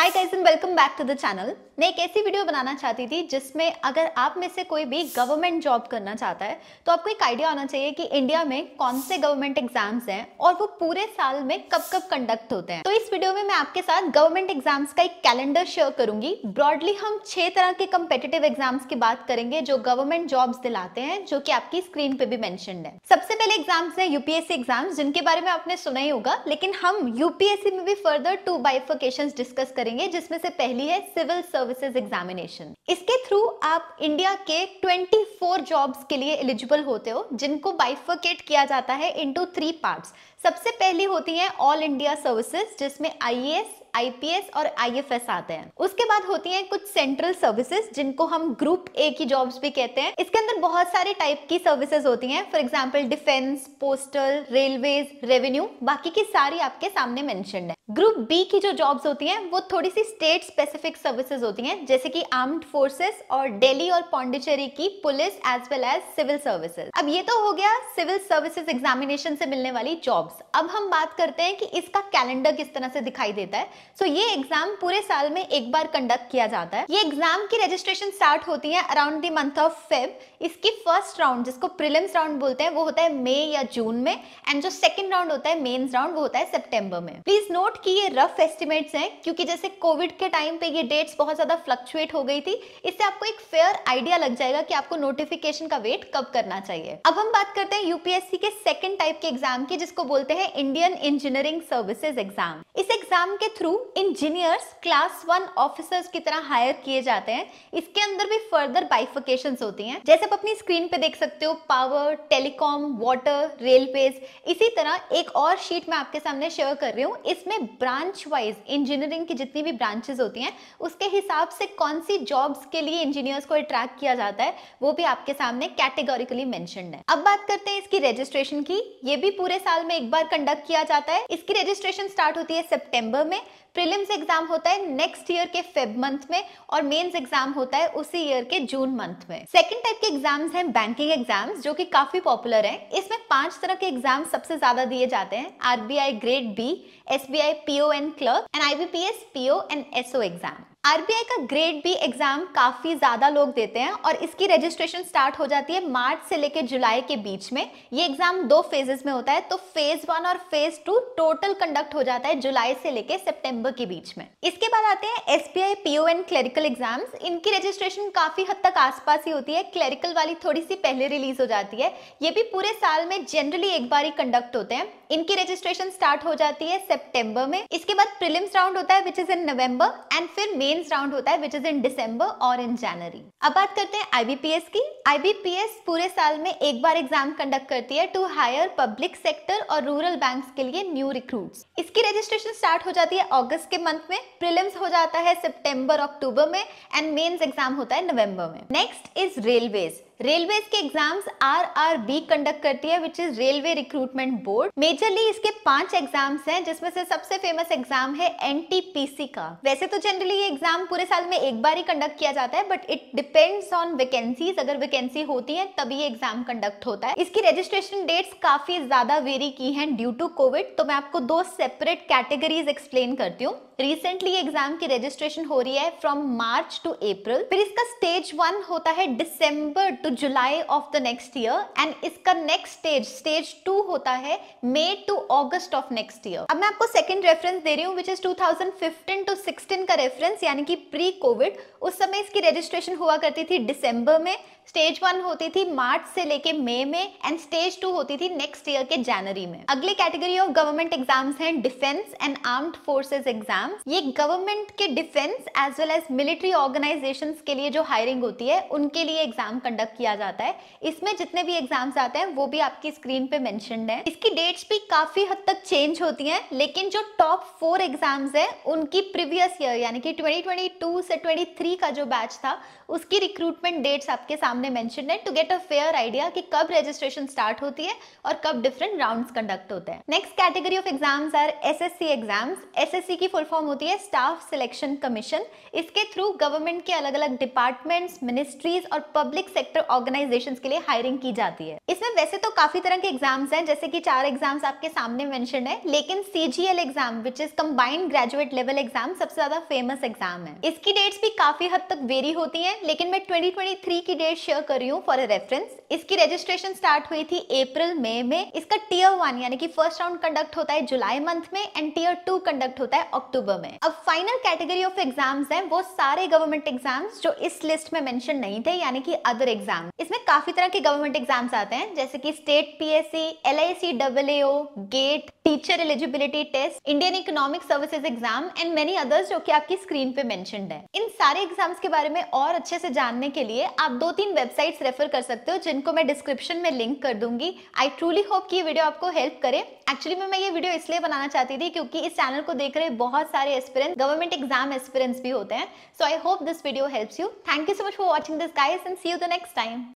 Hi guys and welcome back to the channel मैं एक ऐसी वीडियो बनाना चाहती थी जिसमें अगर आप में से कोई भी गवर्नमेंट जॉब करना चाहता है तो आपको एक आइडिया होना चाहिए कि इंडिया में कौन से गवर्नमेंट एग्जाम्स हैं और वो पूरे साल में कब कब कंडक्ट होते हैं तो इस वीडियो में मैं आपके साथ गवर्नमेंट एग्जाम्स का एक कैलेंडर शेयर करूंगी ब्रॉडली हम छह तरह के कम्पिटेटिव एग्जाम्स की बात करेंगे जो गवर्नमेंट जॉब्स दिलाते हैं जो की आपकी स्क्रीन पे भी मैंशन है सबसे पहले एग्जाम्स है यूपीएससी एग्जाम्स जिनके बारे में आपने सुना ही होगा लेकिन हम यूपीएससी में भी फर्दर टू बाइफोकेशन डिस्कस करेंगे करेंगे जिसमें से पहली है सिविल सर्विसेज एग्जामिनेशन इसके थ्रू आप इंडिया के 24 जॉब्स के लिए एलिजिबल होते हो जिनको बाइफर्केट किया जाता है इनटू थ्री पार्ट्स सबसे पहली होती है ऑल इंडिया सर्विसेज जिसमें आईएएस आईपीएस और आईएफएस आते हैं उसके बाद होती हैं कुछ सेंट्रल सर्विसेज जिनको हम ग्रुप ए की जॉब्स भी कहते हैं इसके अंदर बहुत सारे टाइप की सर्विसेज होती हैं for example defence postal railways revenue बाकी की सारी आपके सामने मेंशन है ग्रुप बी की जो जॉब्स होती हैं वो थोड़ी सी स्टेट स्पेसिफिक सर्विसेज होती हैं जैसे कि आर्म्ड फोर्सेस और दिल्ली और पौंडिचेरी की police as well as civil services अब ये तो हो गया सिविल सर्विसेज एग्जामिनेशन से मिलने वाली जॉब्स अब हम बात करते हैं कि इसका कैलेंडर किस तरह से दिखाई देता है सो so, ये एग्जाम पूरे साल में एक बार कंडक्ट किया जाता है ये एग्जाम की रजिस्ट्रेशन स्टार्ट होती है around the month of Feb इसकी फर्स्ट राउंड जिसको प्रिलिम्स राउंड बोलते हैं वो होता है मई या जून में एंड जो सेकेंड राउंड होता है मेन्स राउंड वो होता है सेप्टेम्बर में प्लीज नोट कि ये रफ एस्टिमेट्स हैं क्योंकि जैसे कोविड के टाइम पे ये डेट्स बहुत ज़्यादा फ्लक्चुएट हो गई थी इससे आपको एक फेयर आइडिया लग जाएगा कि आपको नोटिफिकेशन का वेट कब करना चाहिए अब हम बात करते हैं यूपीएससी के सेकेंड टाइप के एग्जाम की जिसको बोलते हैं इंडियन इंजीनियरिंग सर्विसेज एग्जाम इस एग्जाम के through engineers class one officers की तरह हायर किए जाते हैं इसके अंदर भी फर्दर बाइफिकेशन होती हैं जैसे आप अपनी स्क्रीन पे देख सकते हो पावर टेलीकॉम वाटर रेलवे इसी तरह एक और शीट मैं आपके सामने शेयर कर रही हूँ इसमें ब्रांच वाइज इंजीनियरिंग की जितनी भी ब्रांचेस होती हैं उसके हिसाब से कौन सी जॉब्स के लिए इंजीनियर्स को अट्रैक्ट किया जाता है वो भी आपके सामने कैटेगोरिकली मैंशनड है अब बात करते हैं इसकी रजिस्ट्रेशन की ये भी पूरे साल में एक बार कंडक्ट किया जाता है इसकी रजिस्ट्रेशन स्टार्ट होती है सेप्टेम्बर में प्रिलिम्स एग्जाम होता है नेक्स्ट ईयर के फेब मंथ में और मेंस एग्जाम होता है उसी ईयर के जून मंथ में सेकंड टाइप के एग्जाम्स हैं बैंकिंग एग्जाम्स जो कि काफी पॉपुलर हैं इसमें पांच तरह के एग्जाम सबसे ज्यादा दिए जाते हैं RBI grade B SBI PO and clerk, and IBPS, PO and SO exam. RBI का ग्रेड बी एग्जाम काफी ज्यादा लोग देते हैं और इसकी रजिस्ट्रेशन स्टार्ट हो जाती है मार्च से लेकर जुलाई के बीच में ये एग्जाम दो फेजेस में होता है तो फेज वन और फेज टू टोटल कंडक्ट हो जाता है जुलाई से लेकर सितंबर के बीच में इसके बाद आते हैं S B I PO and clerical exam इनकी रजिस्ट्रेशन काफी हद तक आसपास ही होती है क्लेरिकल वाली थोड़ी सी पहले रिलीज हो जाती है ये भी पूरे साल में जनरली एक बार ही कंडक्ट होते हैं इनकी रजिस्ट्रेशन स्टार्ट हो जाती है सेप्टेम्बर में इसके बाद प्रिलिम्स राउंड होता है which is in November and फिर मे मेंस राउंड होता है विच इज इन डिसम्बर और इन जनवरी अब बात करते हैं आईबीपीएस की आईबीपीएस पूरे साल में एक बार एग्जाम कंडक्ट करती है टू हायर पब्लिक सेक्टर और रूरल बैंक के लिए न्यू रिक्रूट्स इसकी रजिस्ट्रेशन स्टार्ट हो जाती है अगस्त के मंथ में प्रिलिम्स हो जाता है सितंबर अक्टूबर में एंड मेंस एग्जाम होता है नवंबर में नेक्स्ट इज रेलवेज रेलवेज के exams R R B conduct करती है which is railway recruitment board majorly इसके पांच एग्जाम्स हैं जिसमें से सबसे फेमस एग्जाम है एन का वैसे तो जनरली ये एग्जाम पूरे साल में एक बार ही कंडक्ट किया जाता है but it depends on vacancies अगर वैकेंसी होती है तभी ये एग्जाम कंडक्ट होता है इसकी रजिस्ट्रेशन डेट्स काफी ज्यादा वेरी की हैं ड्यू टू कोविड तो मैं आपको दो सेपरेट कैटेगरीज एक्सप्लेन करती हूँ रिसेंटली एग्जाम की रजिस्ट्रेशन हो रही है फ्रॉम मार्च टू अप्रैल फिर इसका स्टेज वन होता है December to July of the next year and इसका नेक्स्ट स्टेज स्टेज टू होता है May to August of next year अब मैं आपको सेकंड रेफरेंस दे रही हूँ विच इज 2015 टू 16 का रेफरेंस यानी कि प्री कोविड उस समय इसकी रजिस्ट्रेशन हुआ करती थी डिसम्बर में स्टेज वन होती थी मार्च से लेके मई में एंड स्टेज टू होती थी नेक्स्ट ईयर के जनवरी में अगली कैटेगरी ऑफ गवर्नमेंट एग्जाम्स हैं defence and armed forces exam ये गवर्नमेंट के defence as well as military organisation के लिए जो हायरिंग होती है उनके लिए एग्जाम कंडक्ट किया जाता है इसमें जितने भी एग्जाम्स आते हैं वो भी आपकी स्क्रीन पे मैंशन है इसकी डेट्स भी काफी हद तक चेंज होती है लेकिन जो टॉप फोर एग्जाम्स है उनकी प्रीवियस ईयर यानी कि ट्वेंटी से ट्वेंटी का जो बैच था उसकी रिक्रूटमेंट डेट्स आपके सामने ने मेंशन है to get a fair idea कि कब रजिस्ट्रेशन स्टार्ट होती है और कब डिफरेंट राउंड्स कंडक्ट होते हैं next category of exams are SSC exams SSC की फुल फॉर्म होती है स्टाफ सिलेक्शन कमीशन इसके थ्रू गवर्नमेंट के अलग अलग डिपार्टमेंट्स मिनिस्ट्रीज और पब्लिक सेक्टर ऑर्गेनाइजेशन के लिए हायरिंग की जाती है इसमें वैसे तो काफी तरह के एग्जाम्स हैं जैसे कि चार एग्जाम्स आपके सामने मेंशन है लेकिन CGL exam which is combined graduate level exam सबसे ज्यादा फेमस एग्जाम है इसकी डेट्स भी काफी हद तक वेरी होती है लेकिन मैं 2023 की डेट शेयर कर रही हूँ फॉर रेफरेंस इसकी रजिस्ट्रेशन स्टार्ट हुई थी अप्रैल मई में इसका टीयर वन यानी कि फर्स्ट राउंड कंडक्ट होता है जुलाई मंथ में एंड टीयर टू कंडक्ट होता है अक्टूबर में अब फाइनल कैटेगरी ऑफ एग्जाम्स हैं वो सारे गवर्नमेंट एग्जाम्स जो इस लिस्ट में मेंशन नहीं थे यानी कि अदर एग्जाम इसमें काफी तरह के गवर्नमेंट एग्जाम्स आते हैं जैसे कि state PSC C W GATE teacher eligibility test Indian economic services exam and many others जो कि आपकी स्क्रीन पे मेंशन है इन सारे एग्जाम्स के बारे में और अच्छे से जानने के लिए आप दो तीन तीन वेबसाइट्स रेफर कर सकते हो जिनको मैं डिस्क्रिप्शन में लिंक कर दूंगी आई ट्रूली होप कि ये वीडियो आपको हेल्प करे एक्चुअली मैं मैं ये वीडियो इसलिए बनाना चाहती थी क्योंकि इस चैनल को देख रहे बहुत सारे एस्पिरेंट्स गवर्नमेंट एग्जाम एस्पिरेंट्स भी होते हैं so I hope this video helps you thank you so much for watching this guys and see you the next time